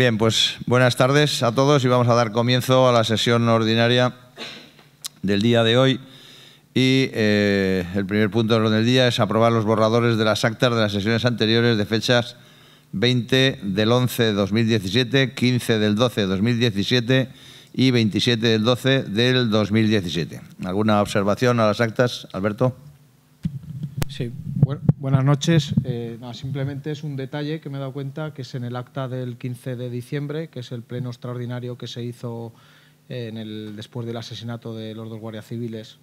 Bien, pues buenas tardes a todos y vamos a dar comienzo a la sesión ordinaria del día de hoy. Y eh, el primer punto del del día es aprobar los borradores de las actas de las sesiones anteriores de fechas 20 del 11 de 2017, 15 del 12 de 2017 y 27 del 12 del 2017. ¿Alguna observación a las actas, Alberto? Sí, buenas noches. Eh, simplemente es un detalle que me he dado cuenta que es en el acta del 15 de diciembre, que es el pleno extraordinario que se hizo eh, en el, después del asesinato de los dos guardias civiles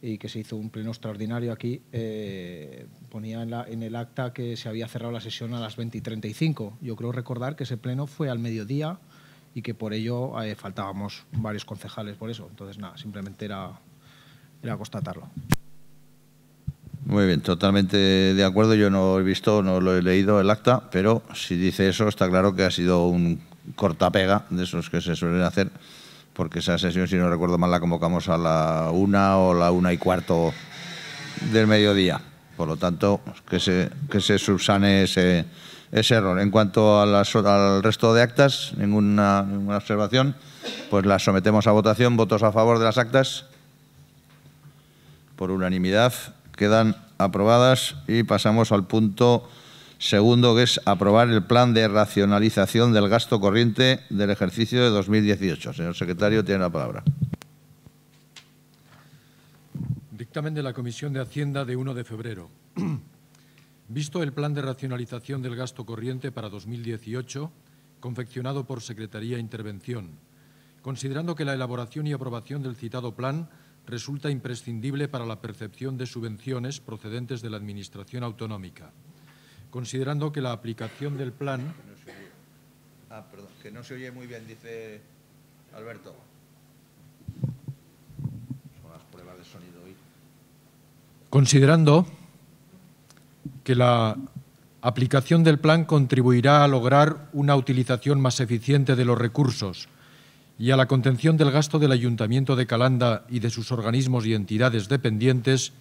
y que se hizo un pleno extraordinario aquí, eh, ponía en, el acta que se había cerrado la sesión a las 20 y 35. Yo creo recordar que ese pleno fue al mediodía y que por ello faltábamos varios concejales por eso. Entonces, nada, simplemente era, era constatarlo. Muy bien, totalmente de acuerdo. Yo no he visto, no lo he leído el acta, pero si dice eso, está claro que ha sido un cortapega de esos que se suelen hacer, porque esa sesión, si no recuerdo mal, la convocamos a la una o la una y cuarto del mediodía. Por lo tanto, que se, que se subsane ese, error. En cuanto a al resto de actas, ninguna, ninguna observación, pues las sometemos a votación. Votos a favor de las actas. Por unanimidad. Quedan aprobadas y pasamos al punto segundo, que es aprobar el plan de racionalización del gasto corriente del ejercicio de 2018. Señor secretario, tiene la palabra. Dictamen de la Comisión de Hacienda de 1 de febrero. Visto el plan de racionalización del gasto corriente para 2018, confeccionado por Secretaría Intervención, considerando que la elaboración y aprobación del citado plan resulta imprescindible para la percepción de subvenciones procedentes de la Administración autonómica, considerando que la aplicación del plan... Ah, perdón, que no se oye muy bien, dice Alberto. Son las pruebas de sonido hoy. Considerando que la aplicación del plan contribuirá a lograr una utilización más eficiente de los recursos, y a la contención del gasto del Ayuntamiento de Calanda y de sus organismos y entidades dependientes,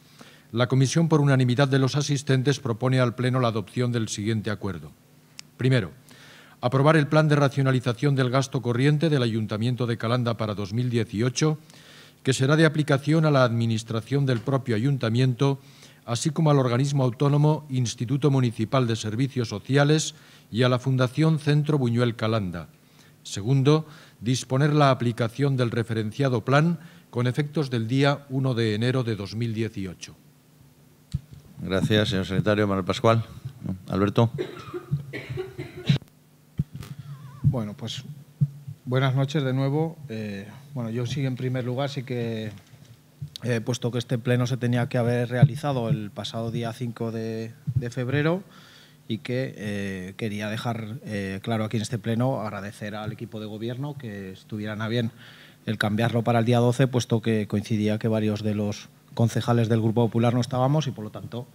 la Comisión, por unanimidad de los asistentes, propone al Pleno la adopción del siguiente acuerdo. Primero, aprobar el plan de racionalización del gasto corriente del Ayuntamiento de Calanda para 2018, que será de aplicación a la Administración del propio Ayuntamiento, así como al organismo autónomo Instituto Municipal de Servicios Sociales y a la Fundación Centro Buñuel Calanda Segundo, disponer la aplicación del referenciado plan con efectos del día 1 de enero de 2018. Gracias, señor secretario. Manuel Pascual. Alberto. Bueno, pues buenas noches de nuevo. Eh, bueno, yo sí, en primer lugar, sí que, eh, puesto que este pleno se tenía que haber realizado el pasado día 5 de febrero, y que eh, quería dejar eh, claro aquí en este pleno, agradecer al equipo de gobierno que estuvieran a bien el cambiarlo para el día 12, puesto que coincidía que varios de los concejales del Grupo Popular no estábamos y, por lo tanto,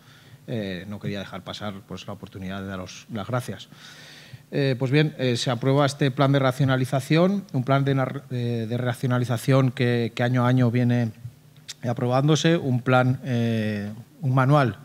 eh, no quería dejar pasar pues, la oportunidad de daros las gracias. pues bien, se aprueba este plan de racionalización, un plan de, racionalización que, que, año a año viene aprobándose, un plan, un manual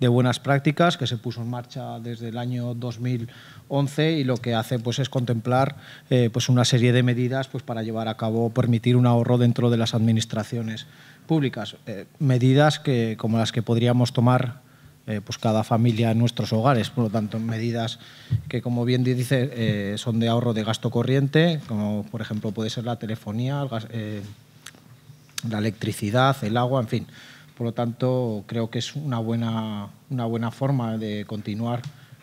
de buenas prácticas que se puso en marcha desde el año 2011 y lo que hace pues, es contemplar eh, pues, una serie de medidas pues, para llevar a cabo, permitir un ahorro dentro de las administraciones públicas. Eh, medidas que, como las que podríamos tomar eh, pues cada familia en nuestros hogares. Por lo tanto, medidas que, como bien dice, son de ahorro de gasto corriente, como por ejemplo puede ser la telefonía, la electricidad, el agua, en fin, por lo tanto, creo que es una buena, una buena forma de continuar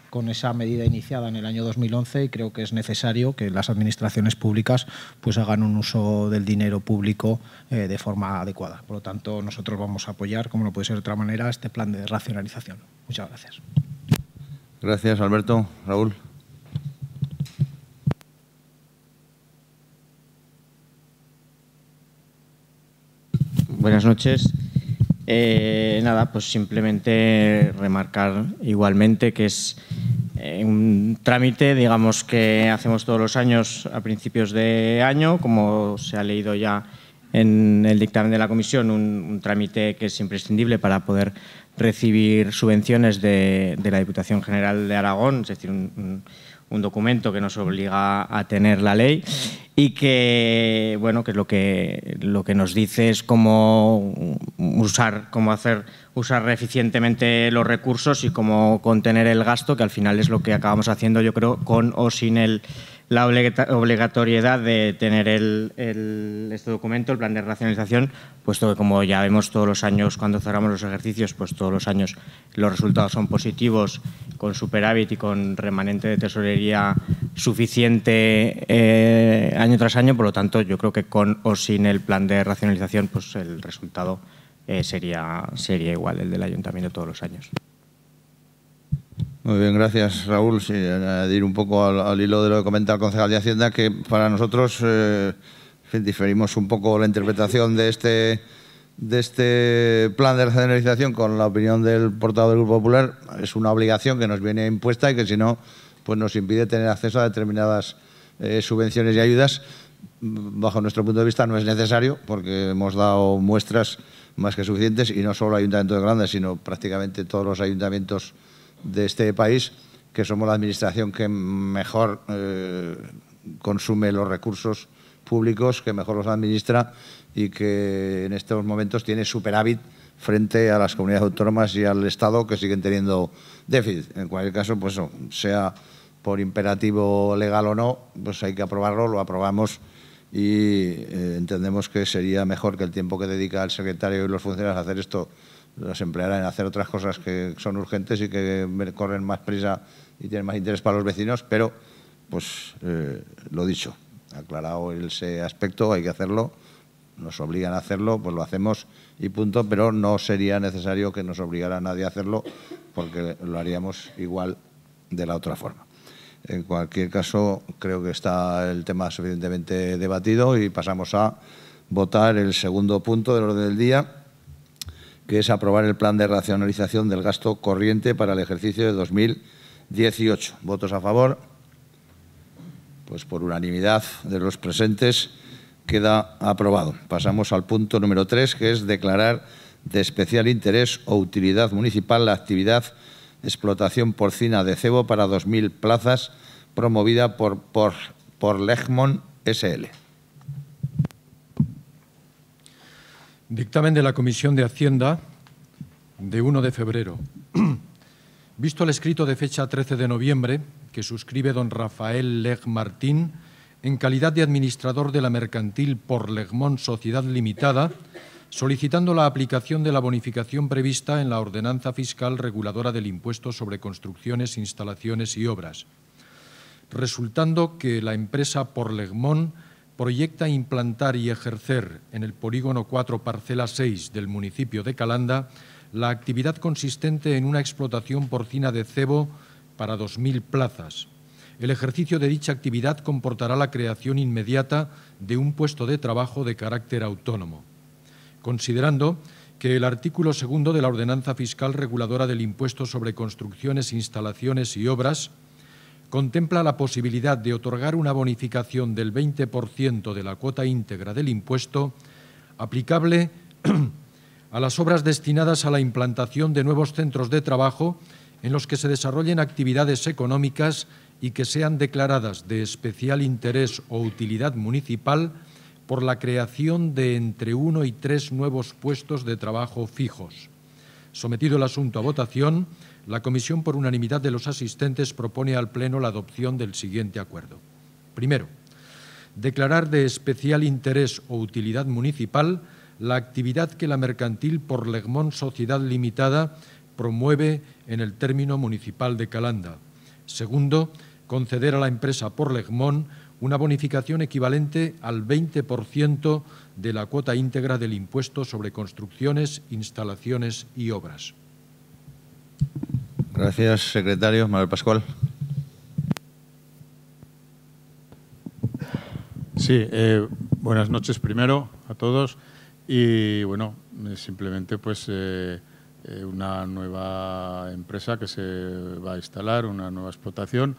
con esa medida iniciada en el año 2011 y creo que es necesario que las administraciones públicas pues hagan un uso del dinero público eh, de forma adecuada. Por lo tanto, nosotros vamos a apoyar, como no puede ser de otra manera, este plan de racionalización. Muchas gracias. Gracias, Alberto. Raúl. Buenas noches. Eh, nada, pues simplemente remarcar igualmente que es eh, un trámite, digamos, que hacemos todos los años a principios de año, como se ha leído ya en el dictamen de la comisión, un, trámite que es imprescindible para poder recibir subvenciones de, la Diputación General de Aragón, es decir, un documento que nos obliga a tener la ley y que, bueno, que es lo que, lo que nos dice es cómo usar, cómo hacer, usar eficientemente los recursos y cómo contener el gasto, que al final es lo que acabamos haciendo, yo creo, con o sin el la obligatoriedad de tener el, este documento, el plan de racionalización, puesto que como ya vemos todos los años cuando cerramos los ejercicios, pues todos los años los resultados son positivos con superávit y con remanente de tesorería suficiente eh, año tras año, por lo tanto yo creo que con o sin el plan de racionalización pues el resultado eh, sería, sería igual el del ayuntamiento todos los años. Muy bien, gracias Raúl. Sí, añadir un poco al, hilo de lo que comenta el concejal de Hacienda, que para nosotros eh, diferimos un poco la interpretación de este, de este plan de regionalización con la opinión del portavoz del Grupo Popular. Es una obligación que nos viene impuesta y que si no, pues nos impide tener acceso a determinadas eh, subvenciones y ayudas. Bajo nuestro punto de vista no es necesario porque hemos dado muestras más que suficientes y no solo ayuntamientos Ayuntamiento de sino prácticamente todos los ayuntamientos de este país, que somos la administración que mejor eh, consume los recursos públicos, que mejor los administra y que en estos momentos tiene superávit frente a las comunidades autónomas y al Estado que siguen teniendo déficit. En cualquier caso, pues oh, sea por imperativo legal o no, pues hay que aprobarlo, lo aprobamos y eh, entendemos que sería mejor que el tiempo que dedica el secretario y los funcionarios a hacer esto los empleará en hacer otras cosas que son urgentes y que corren más prisa y tienen más interés para los vecinos, pero pues eh, lo dicho, aclarado ese aspecto, hay que hacerlo, nos obligan a hacerlo, pues lo hacemos y punto, pero no sería necesario que nos obligara nadie a hacerlo porque lo haríamos igual de la otra forma. En cualquier caso, creo que está el tema suficientemente debatido y pasamos a votar el segundo punto del orden del día que es aprobar el plan de racionalización del gasto corriente para el ejercicio de 2018. ¿Votos a favor? Pues por unanimidad de los presentes queda aprobado. Pasamos al punto número 3, que es declarar de especial interés o utilidad municipal la actividad explotación porcina de cebo para 2.000 plazas promovida por, por, por SL. Dictamen de la Comisión de Hacienda de 1 de febrero. Visto el escrito de fecha 13 de noviembre que suscribe don Rafael Leg Martín en calidad de administrador de la mercantil por Sociedad Limitada, solicitando la aplicación de la bonificación prevista en la ordenanza fiscal reguladora del impuesto sobre construcciones, instalaciones y obras, resultando que la empresa Porlegmón proyecta implantar y ejercer en el polígono 4 parcela 6 del municipio de Calanda la actividad consistente en una explotación porcina de cebo para 2.000 plazas. El ejercicio de dicha actividad comportará la creación inmediata de un puesto de trabajo de carácter autónomo. Considerando que el artículo segundo de la Ordenanza Fiscal Reguladora del Impuesto sobre Construcciones, Instalaciones y Obras contempla la posibilidad de otorgar una bonificación del 20% de la cuota íntegra del impuesto aplicable a las obras destinadas a la implantación de nuevos centros de trabajo en los que se desarrollen actividades económicas y que sean declaradas de especial interés o utilidad municipal por la creación de entre uno y tres nuevos puestos de trabajo fijos. Sometido el asunto a votación, la Comisión, por unanimidad de los asistentes, propone al Pleno la adopción del siguiente acuerdo. Primero, declarar de especial interés o utilidad municipal la actividad que la mercantil por Legmón Sociedad Limitada promueve en el término municipal de Calanda. Segundo, conceder a la empresa por Legmón una bonificación equivalente al 20% de la cuota íntegra del impuesto sobre construcciones, instalaciones y obras. Gracias, secretario. Manuel Pascual. Sí, eh, buenas noches primero a todos y bueno, eh, simplemente pues eh, una nueva empresa que se va a instalar, una nueva explotación,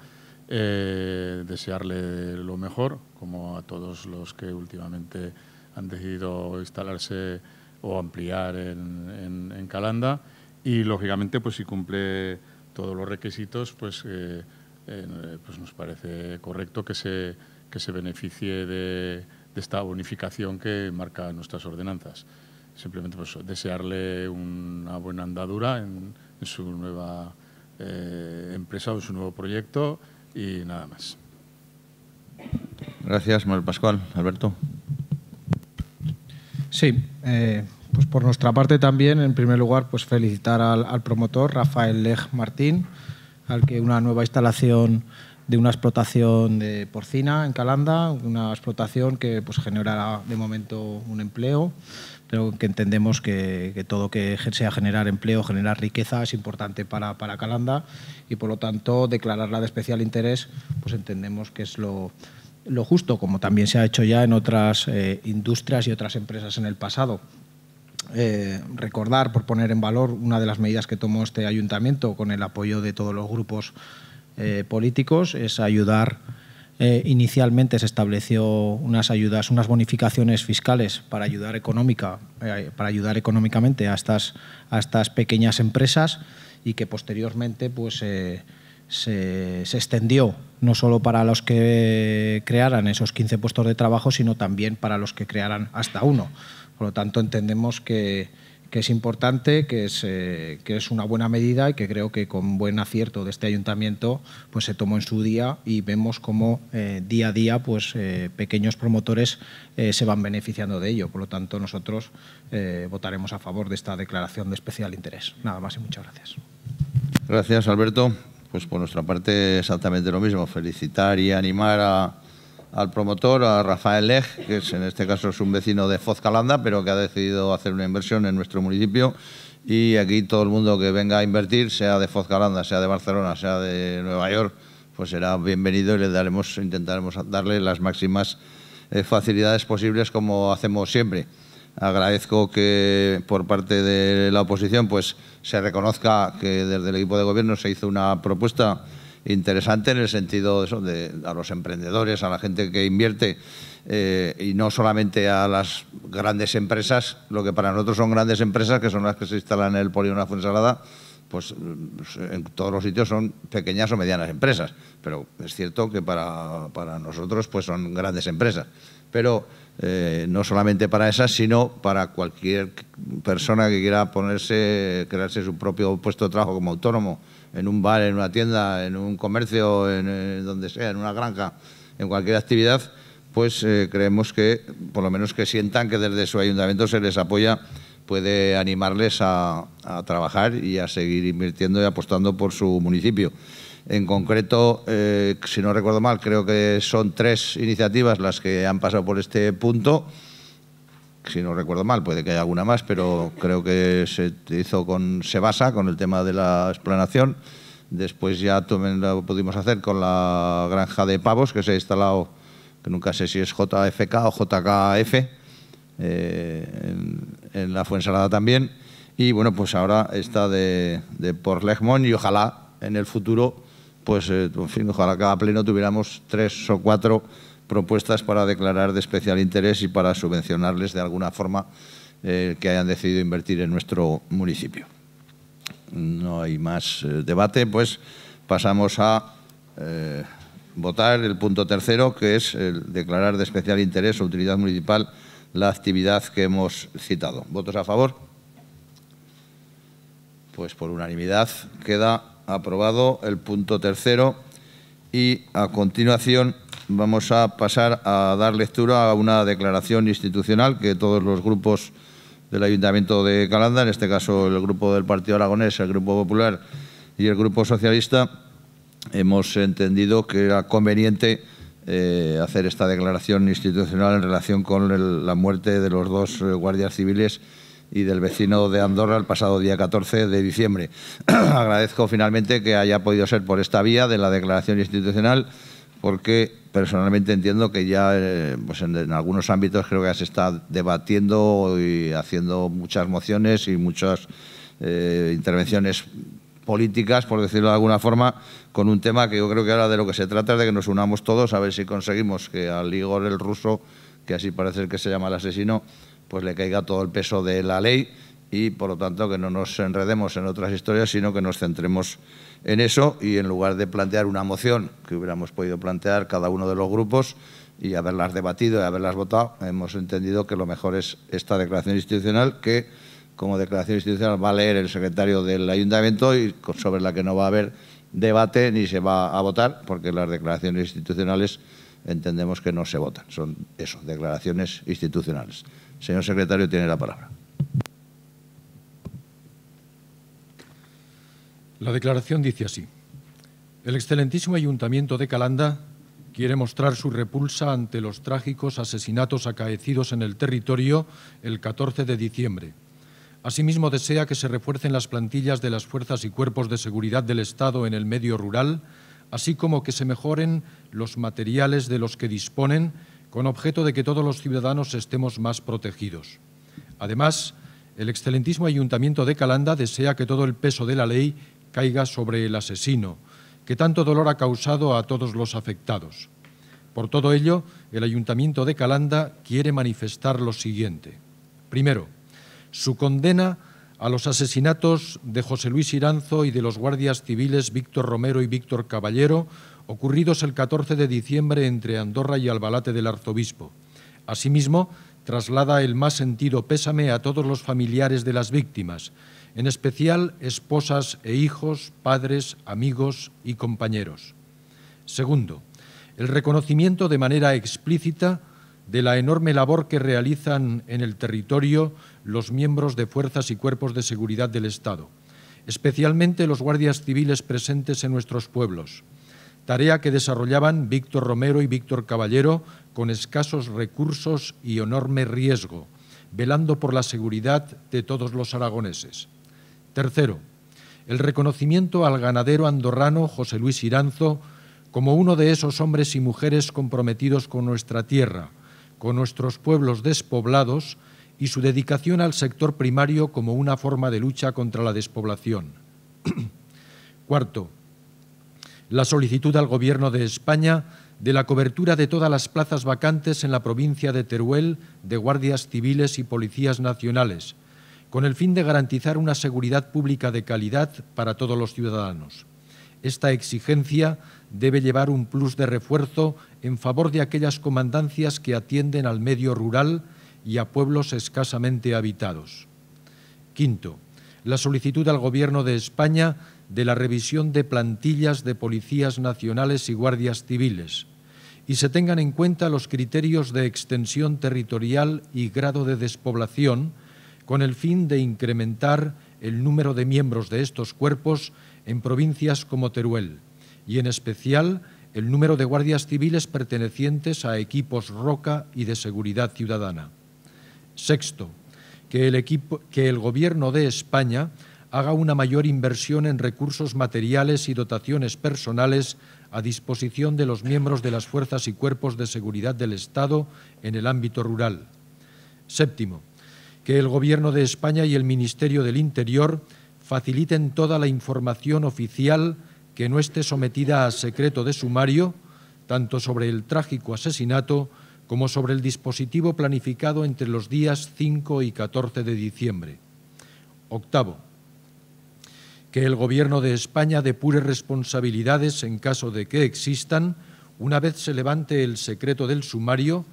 desearle lo mejor, como a todos los que últimamente han decidido instalarse o ampliar en Calanda y lógicamente pues si cumple todos los requisitos pues, eh, eh, pues nos parece correcto que se, se beneficie de, esta bonificación que marca nuestras ordenanzas. Simplemente pues desearle una buena andadura en, su nueva eh, empresa o en su nuevo proyecto y nada más. Gracias, Manuel Pascual. Alberto. Sí, pues por nuestra parte también, en primer lugar, pues felicitar al, promotor Rafael Leg Martín, al que una nueva instalación de una explotación de porcina en Calanda, una explotación que pues, generará de momento un empleo, pero que entendemos que, todo que sea generar empleo, generar riqueza es importante para, para, Calanda y por lo tanto declararla de especial interés, pues entendemos que es lo, justo, como también se ha hecho ya en otras eh, industrias y otras empresas en el pasado. Eh, recordar, por poner en valor, una de las medidas que tomó este ayuntamiento con el apoyo de todos los grupos eh, políticos es ayudar. Eh, inicialmente se estableció unas ayudas, unas bonificaciones fiscales para ayudar económica, para ayudar económicamente a estas, a estas pequeñas empresas y que posteriormente pues, se, se, extendió no solo para los que crearan esos 15 puestos de trabajo, sino también para los que crearan hasta uno. Por lo tanto, entendemos que, es importante, eh, que es, una buena medida y que creo que con buen acierto de este ayuntamiento pues se tomó en su día y vemos cómo eh, día a día pues eh, pequeños promotores se van beneficiando de ello. Por lo tanto, nosotros votaremos a favor de esta declaración de especial interés. Nada más y muchas gracias. Gracias, Alberto. Pues por nuestra parte exactamente lo mismo, felicitar y animar a, al promotor, a Rafael Leg, que en este caso es un vecino de Foz Fozcalanda, pero que ha decidido hacer una inversión en nuestro municipio. Y aquí todo el mundo que venga a invertir, sea de Foz Fozcalanda, sea de Barcelona, sea de Nueva York, pues será bienvenido y le daremos, intentaremos darle las máximas eh, facilidades posibles como hacemos siempre. Agradezco que por parte de la oposición pues, se reconozca que desde el equipo de gobierno se hizo una propuesta interesante en el sentido de, eso, de a los emprendedores, a la gente que invierte eh, y no solamente a las grandes empresas, lo que para nosotros son grandes empresas, que son las que se instalan en el polígono de pues en todos los sitios son pequeñas o medianas empresas, pero es cierto que para, nosotros pues son grandes empresas. Pero eh, no solamente para esas, sino para cualquier persona que quiera ponerse, crearse su propio puesto de trabajo como autónomo, en un bar, en una tienda, en un comercio, en, eh, donde sea, en una granja, en cualquier actividad, pues eh, creemos que, por lo menos que sientan que desde su ayuntamiento se les apoya puede animarles a, trabajar y a seguir invirtiendo y apostando por su municipio. En concreto, eh, si no recuerdo mal, creo que son tres iniciativas las que han pasado por este punto. Si no recuerdo mal, puede que haya alguna más, pero creo que se hizo con Sebasa, con el tema de la explanación. Después ya lo pudimos hacer con la granja de pavos que se ha instalado, que nunca sé si es JFK o JKF, eh, en, la Fuensalada también. Y bueno, pues ahora está de, de por Legmont y ojalá en el futuro, pues eh, en fin, ojalá cada pleno tuviéramos tres o cuatro propuestas para declarar de especial interés y para subvencionarles de alguna forma eh, que hayan decidido invertir en nuestro municipio. No hay más debate, pues pasamos a votar el punto tercero, que es el declarar de especial interés o utilidad municipal la actividad que hemos citado. ¿Votos a favor? Pues por unanimidad queda aprobado el punto tercero y a continuación vamos a pasar a dar lectura a una declaración institucional que todos los grupos del Ayuntamiento de Calanda, en este caso el grupo del Partido Aragonés, el Grupo Popular y el Grupo Socialista, hemos entendido que era conveniente eh, hacer esta declaración institucional en relación con la muerte de los dos eh, guardias civiles y del vecino de Andorra el pasado día 14 de diciembre. Agradezco finalmente que haya podido ser por esta vía de la declaración institucional, porque personalmente entiendo que ya eh, pues en, algunos ámbitos creo que se está debatiendo y haciendo muchas mociones y muchas intervenciones políticas, por decirlo de alguna forma, con un tema que yo creo que ahora de lo que se trata es de que nos unamos todos a ver si conseguimos que al Igor el ruso, que así parece que se llama el asesino, pues le caiga todo el peso de la ley y por lo tanto que no nos enredemos en otras historias, sino que nos centremos en eso y en lugar de plantear una moción que hubiéramos podido plantear cada uno de los grupos y haberlas debatido y haberlas votado, hemos entendido que lo mejor es esta declaración institucional que como declaración institucional va a leer el secretario del ayuntamiento y sobre la que no va a haber debate ni se va a votar, porque las declaraciones institucionales entendemos que no se votan. Son eso, declaraciones institucionales. Señor secretario, tiene la palabra. La declaración dice así. El excelentísimo Ayuntamiento de Calanda quiere mostrar su repulsa ante los trágicos asesinatos acaecidos en el territorio el 14 de diciembre Asimismo, desea que se refuercen las plantillas de las fuerzas y cuerpos de seguridad del Estado en el medio rural, así como que se mejoren los materiales de los que disponen con objeto de que todos los ciudadanos estemos más protegidos. Además, el excelentísimo Ayuntamiento de Calanda desea que todo el peso de la ley caiga sobre el asesino, que tanto dolor ha causado a todos los afectados. Por todo ello, el Ayuntamiento de Calanda quiere manifestar lo siguiente. Primero, su condena a los asesinatos de José Luis Iranzo y de los guardias civiles Víctor Romero y Víctor Caballero, ocurridos el 14 de diciembre entre Andorra y Albalate del Arzobispo. Asimismo, traslada el más sentido pésame a todos los familiares de las víctimas, en especial esposas e hijos, padres, amigos y compañeros. Segundo, el reconocimiento de manera explícita de la enorme labor que realizan en el territorio los miembros de fuerzas y cuerpos de seguridad del Estado, especialmente los guardias civiles presentes en nuestros pueblos, tarea que desarrollaban Víctor Romero y Víctor Caballero con escasos recursos y enorme riesgo, velando por la seguridad de todos los aragoneses. Tercero, el reconocimiento al ganadero andorrano José Luis Iranzo como uno de esos hombres y mujeres comprometidos con nuestra tierra, con nuestros pueblos despoblados y su dedicación al sector primario como una forma de lucha contra la despoblación. Cuarto, la solicitud al Gobierno de España de la cobertura de todas las plazas vacantes en la provincia de Teruel de guardias civiles y policías nacionales, con el fin de garantizar una seguridad pública de calidad para todos los ciudadanos. Esta exigencia debe llevar un plus de refuerzo en favor de aquellas comandancias que atienden al medio rural y a pueblos escasamente habitados. Quinto, la solicitud al Gobierno de España de la revisión de plantillas de policías nacionales y guardias civiles y se tengan en cuenta los criterios de extensión territorial y grado de despoblación con el fin de incrementar el número de miembros de estos cuerpos en provincias como Teruel y en especial el número de guardias civiles pertenecientes a equipos Roca y de Seguridad Ciudadana. Sexto, que el, Gobierno de España haga una mayor inversión en recursos materiales y dotaciones personales a disposición de los miembros de las fuerzas y cuerpos de seguridad del Estado en el ámbito rural. Séptimo, que el Gobierno de España y el Ministerio del Interior faciliten toda la información oficial que no esté sometida a secreto de sumario, tanto sobre el trágico asesinato como sobre el dispositivo planificado entre los días 5 y 14 de diciembre. Octavo, que el Gobierno de España depure responsabilidades en caso de que existan, una vez se levante el secreto del sumario,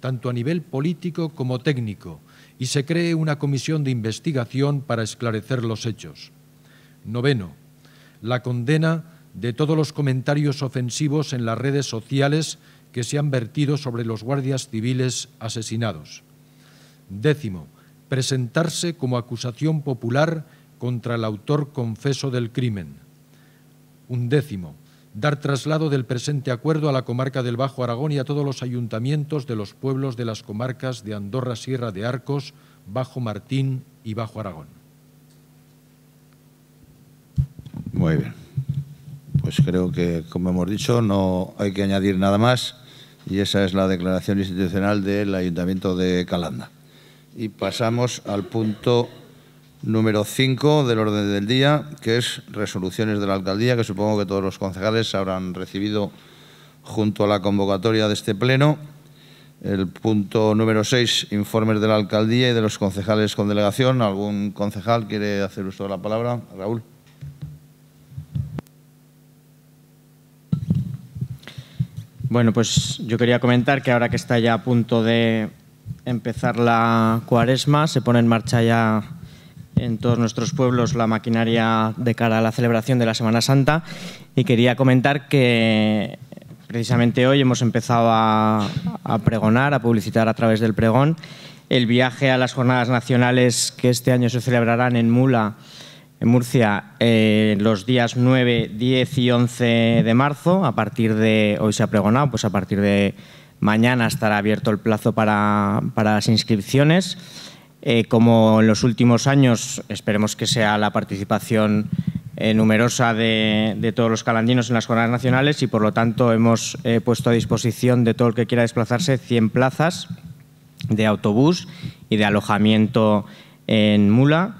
tanto a nivel político como técnico, y se cree una comisión de investigación para esclarecer los hechos. Noveno, la condena de todos los comentarios ofensivos en las redes sociales que se han vertido sobre los guardias civiles asesinados. Décimo, presentarse como acusación popular contra el autor confeso del crimen. Undécimo, dar traslado del presente acuerdo a la comarca del Bajo Aragón y a todos los ayuntamientos de los pueblos de las comarcas de Andorra, Sierra de Arcos, Bajo Martín y Bajo Aragón. Muy bien. Pues creo que, como hemos dicho, no hay que añadir nada más y esa es la declaración institucional del Ayuntamiento de Calanda. Y pasamos al punto número 5 del orden del día, que es resoluciones de la alcaldía, que supongo que todos los concejales habrán recibido junto a la convocatoria de este pleno. El punto número 6, informes de la alcaldía y de los concejales con delegación. ¿Algún concejal quiere hacer uso de la palabra? Raúl. Bueno, pues yo quería comentar que ahora que está ya a punto de empezar la cuaresma, se pone en marcha ya en todos nuestros pueblos la maquinaria de cara a la celebración de la Semana Santa y quería comentar que precisamente hoy hemos empezado a, pregonar, a publicitar a través del pregón el viaje a las jornadas nacionales que este año se celebrarán en Mula, en Murcia, eh, los días 9, 10 y 11 de marzo, a partir de, hoy se ha pregonado, pues a partir de mañana estará abierto el plazo para, para las inscripciones. Eh, como en los últimos años, esperemos que sea la participación eh, numerosa de, todos los calandinos en las jornadas nacionales y por lo tanto hemos eh, puesto a disposición de todo el que quiera desplazarse 100 plazas de autobús y de alojamiento en Mula.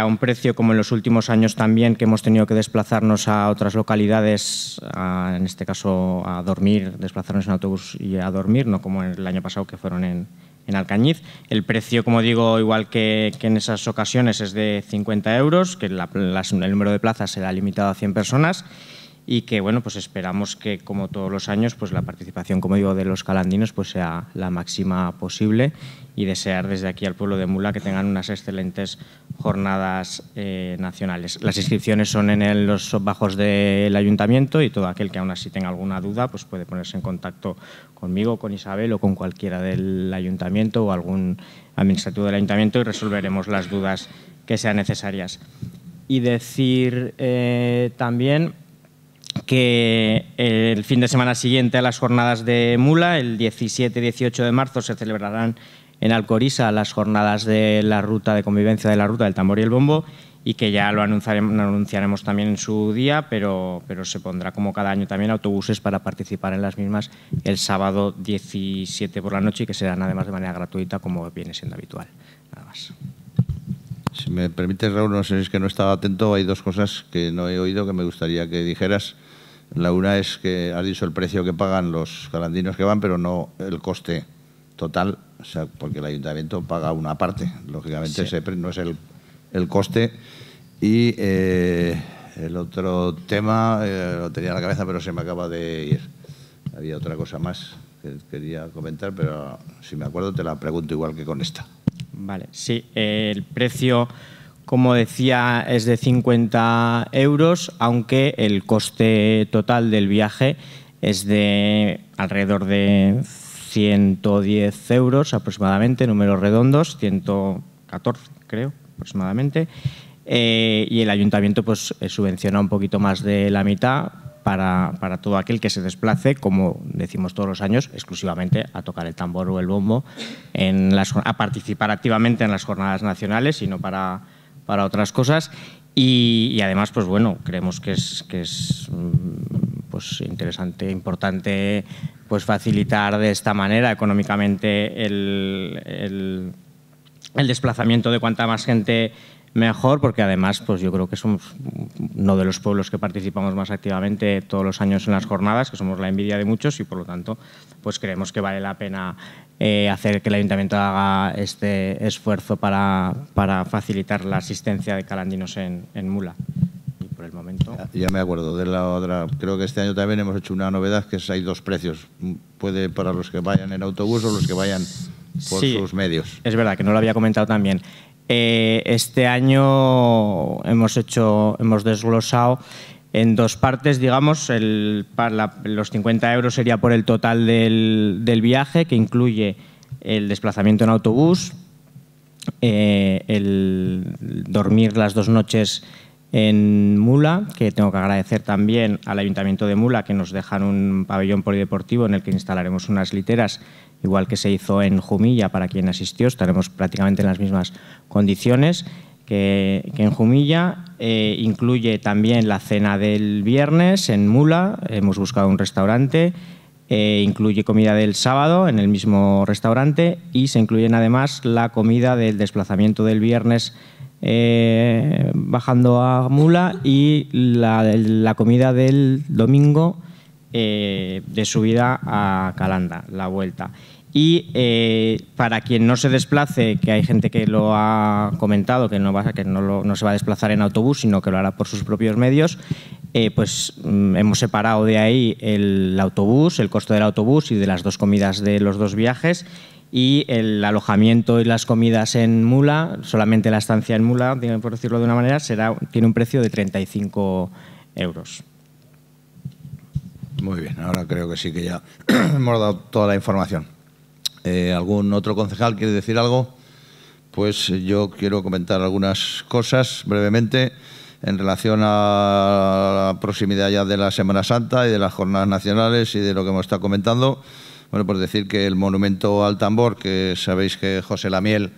a un precio como en los últimos años también, que hemos tenido que desplazarnos a otras localidades, en este caso a dormir, desplazarnos en autobús y a dormir, no como el año pasado que fueron en, en Alcañiz. El precio, como digo, igual que, en esas ocasiones, es de 50 euros, que el número de plazas será limitado a 100 personas y que bueno pues esperamos que como todos los años pues la participación como digo de los calandinos pues sea la máxima posible y desear desde aquí al pueblo de Mula que tengan unas excelentes jornadas eh, nacionales las inscripciones son en los bajos del ayuntamiento y todo aquel que aún así tenga alguna duda pues puede ponerse en contacto conmigo con Isabel o con cualquiera del ayuntamiento o algún administrativo del ayuntamiento y resolveremos las dudas que sean necesarias y decir eh, también que el fin de semana siguiente a las jornadas de Mula, el 17-18 de marzo, se celebrarán en Alcoriza las jornadas de la ruta de convivencia de la ruta del tambor y el bombo y que ya lo anunciaremos, también en su día, pero, pero se pondrá como cada año también autobuses para participar en las mismas el sábado 17 por la noche y que serán además de manera gratuita como viene siendo habitual. Nada más. Si me permite, Raúl, no sé si es que no estaba atento, hay dos cosas que no he oído que me gustaría que dijeras. La una es que has dicho el precio que pagan los calandinos que van, pero no el coste total, o sea, porque el ayuntamiento paga una parte, lógicamente ese no es el, el coste. Y eh, el otro tema eh, lo tenía en la cabeza, pero se me acaba de ir. Había otra cosa más que quería comentar, pero si me acuerdo te la pregunto igual que con esta. Vale, sí, el precio como decía, es de 50 euros, aunque el coste total del viaje es de alrededor de 110 euros aproximadamente, números redondos, 114 creo aproximadamente, eh, y el ayuntamiento pues eh, subvenciona un poquito más de la mitad para, para, todo aquel que se desplace, como decimos todos los años, exclusivamente a tocar el tambor o el bombo, en las, a participar activamente en las jornadas nacionales, y no para para otras cosas. Y, además, pues bueno, creemos que es, que es mm, pues interesante, importante pues facilitar de esta manera económicamente el, el, el desplazamiento de cuanta más gente mejor, porque además pues yo creo que somos uno de los pueblos que participamos más activamente todos los años en las jornadas, que somos la envidia de muchos y por lo tanto pues creemos que vale la pena eh, hacer que el ayuntamiento haga este esfuerzo para, para facilitar la asistencia de calandinos en, Mula. Y por el momento. Ya, me acuerdo de la otra. Creo que este año también hemos hecho una novedad que es, hay dos precios. Puede para los que vayan en autobús o los que vayan por sus medios. Es verdad que no lo había comentado también. Eh, este año hemos, hecho, hemos desglosado en dos partes, digamos, el, los 50 euros sería por el total del, viaje, que incluye el desplazamiento en autobús, eh, el dormir las dos noches en Mula, que tengo que agradecer también al Ayuntamiento de Mula que nos dejan un pabellón polideportivo en el que instalaremos unas literas igual que se hizo en Jumilla para quien asistió, estaremos prácticamente en las mismas condiciones que, en Jumilla. Eh, incluye también la cena del viernes en Mula, hemos buscado un restaurante, eh, incluye comida del sábado en el mismo restaurante y se incluyen además la comida del desplazamiento del viernes eh, bajando a Mula y la, comida del domingo de subida a Calanda, la vuelta. Y eh, para quien no se desplace, que hay gente que lo ha comentado, que no, va, que no, se va a desplazar en autobús, sino que lo hará por sus propios medios, eh, pues mm, hemos separado de ahí el autobús, el costo del autobús y de las dos comidas de los dos viajes y el alojamiento y las comidas en Mula, solamente la estancia en Mula, por decirlo de una manera, será, tiene un precio de 35 euros. Muy bien, ahora creo que sí que ya hemos dado toda la información. Eh, ¿Algún otro concejal quiere decir algo? Pues yo quiero comentar algunas cosas brevemente en relación a la proximidad ya de la Semana Santa y de las jornadas nacionales y de lo que hemos estado comentando. Bueno, pues decir que el monumento al tambor, que sabéis que José Lamiel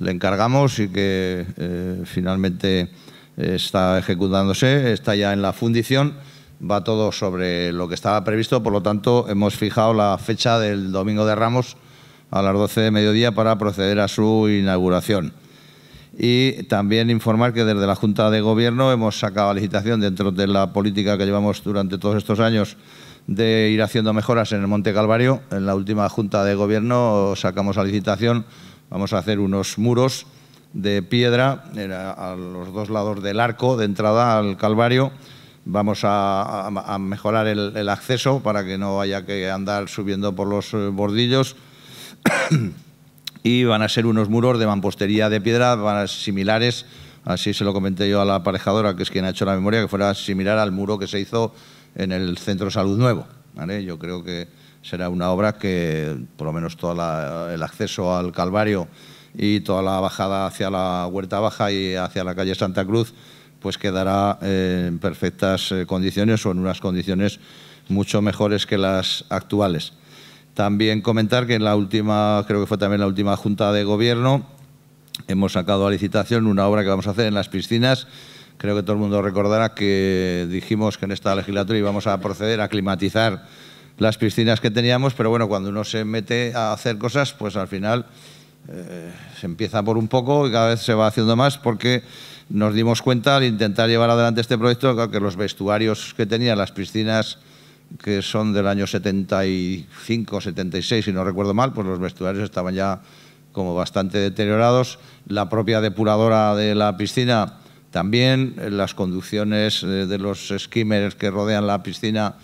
le encargamos y que eh, finalmente eh, está ejecutándose, está ya en la fundición, va todo sobre lo que estaba previsto, por lo tanto hemos fijado la fecha del Domingo de Ramos a las 12 de mediodía para proceder a su inauguración. Y también informar que desde la Junta de Gobierno hemos sacado licitación dentro de la política que llevamos durante todos estos años de ir haciendo mejoras en el Monte Calvario. En la última Junta de Gobierno sacamos a licitación, vamos a hacer unos muros de piedra a los dos lados del arco de entrada al Calvario. Vamos a, mejorar el acceso para que no haya que andar subiendo por los eh, bordillos y van a ser unos muros de mampostería de piedra van similares, así se lo comenté yo a la aparejadora, que es quien ha hecho la memoria, que fuera similar al muro que se hizo en el Centro Salud Nuevo. Yo creo que será una obra que, por lo menos, todo el acceso al Calvario y toda la bajada hacia la Huerta Baja y hacia la calle Santa Cruz, pues quedará eh, en perfectas eh, condiciones o en unas condiciones mucho mejores que las actuales. También comentar que en la última, creo que fue también la última junta de gobierno, hemos sacado a licitación una obra que vamos a hacer en las piscinas. Creo que todo el mundo recordará que dijimos que en esta legislatura íbamos a proceder a climatizar las piscinas que teníamos, pero bueno, cuando uno se mete a hacer cosas, pues al final eh, se empieza por un poco y cada vez se va haciendo más porque nos dimos cuenta al intentar llevar adelante este proyecto que los vestuarios que tenían las piscinas que son del año 75, 76, si no recuerdo mal, pues los vestuarios estaban ya como bastante deteriorados. La propia depuradora de la piscina también, las conducciones eh, de los skimmers que rodean la piscina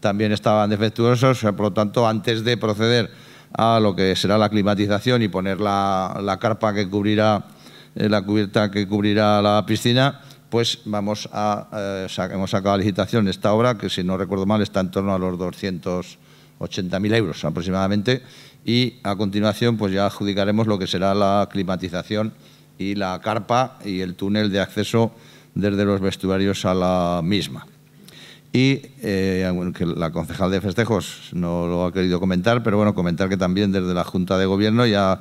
también estaban defectuosos, eh, por lo tanto, antes de proceder a lo que será la climatización y poner la, la carpa que cubrirá, eh, la cubierta que cubrirá la piscina, pues vamos a, eh, hemos sacado a licitación esta obra, que si no recuerdo mal está en torno a los 280.000 euros aproximadamente, y a continuación pues ya adjudicaremos lo que será la climatización y la carpa y el túnel de acceso desde los vestuarios a la misma. Y eh, la concejal de festejos no lo ha querido comentar, pero bueno, comentar que también desde la Junta de Gobierno ya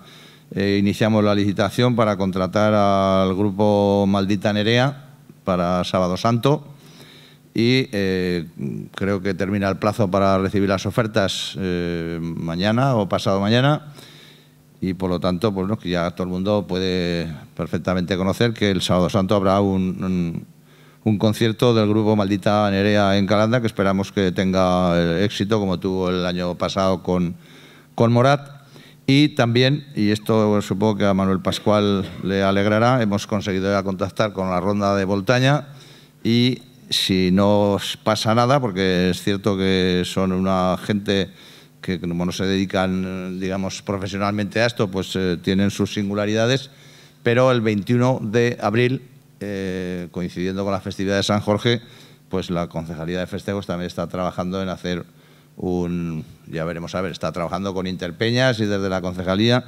eh, iniciamos la licitación para contratar al grupo Maldita Nerea para Sábado Santo y eh, creo que termina el plazo para recibir las ofertas eh, mañana o pasado mañana y por lo tanto pues que ya todo el mundo puede perfectamente conocer que el sábado santo habrá un, concierto del grupo Maldita Nerea en Calanda que esperamos que tenga eh, éxito como tuvo el año pasado con, con Morat y también, y esto supongo que a Manuel Pascual le alegrará, hemos conseguido ya contactar con la ronda de Voltaña y si no pasa nada, porque es cierto que son una gente que como no se dedican, digamos, profesionalmente a esto, pues eh, tienen sus singularidades, pero el 21 de abril, eh, coincidiendo con la festividad de San Jorge, pues la Concejalía de Festejos también está trabajando en hacer un, ya veremos a ver, está trabajando con Interpeñas y desde la concejalía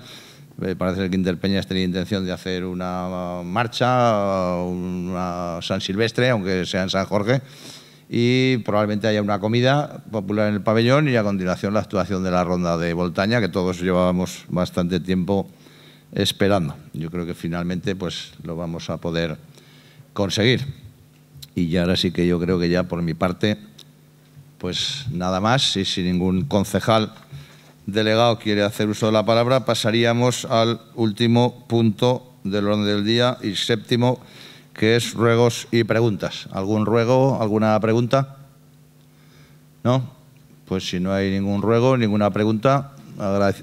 eh, parece que Interpeñas tenía intención de hacer una marcha, un San Silvestre, aunque sea en San Jorge, y probablemente haya una comida popular en el pabellón y a continuación la actuación de la ronda de Voltaña, que todos llevábamos bastante tiempo esperando. Yo creo que finalmente pues, lo vamos a poder conseguir. Y ya ahora sí que yo creo que ya por mi parte pues nada más, y si ningún concejal delegado quiere hacer uso de la palabra, pasaríamos al último punto del orden del día y séptimo, que es ruegos y preguntas. ¿Algún ruego, alguna pregunta? ¿No? Pues si no hay ningún ruego, ninguna pregunta,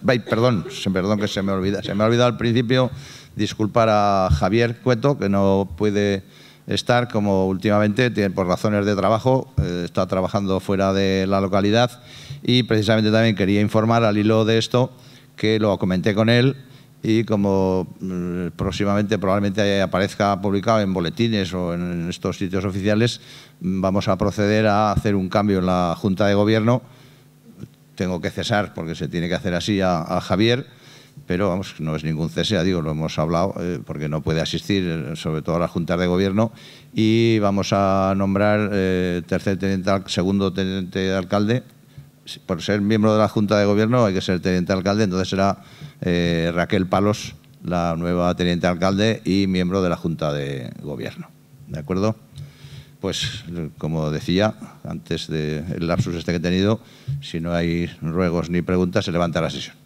Ay, perdón, perdón que se me olvida. Se me ha olvidado al principio disculpar a Javier Cueto, que no puede estar, como últimamente por razones de trabajo, eh, está trabajando fuera de la localidad y precisamente también quería informar al hilo de esto que lo comenté con él y como mm, próximamente probablemente aparezca publicado en boletines o en estos sitios oficiales, mm, vamos a proceder a hacer un cambio en la Junta de Gobierno. Tengo que cesar porque se tiene que hacer así a, a Javier pero vamos, no es ningún cese, digo, lo hemos hablado, eh, porque no puede asistir, sobre todo a las juntas de gobierno, y vamos a nombrar eh, tercer teniente, segundo teniente de alcalde. Por ser miembro de la Junta de Gobierno hay que ser teniente alcalde, entonces será eh, Raquel Palos, la nueva teniente alcalde y miembro de la Junta de Gobierno. ¿De acuerdo? Pues, como decía, antes del lapsus este que he tenido, si no hay ruegos ni preguntas, se levanta la sesión.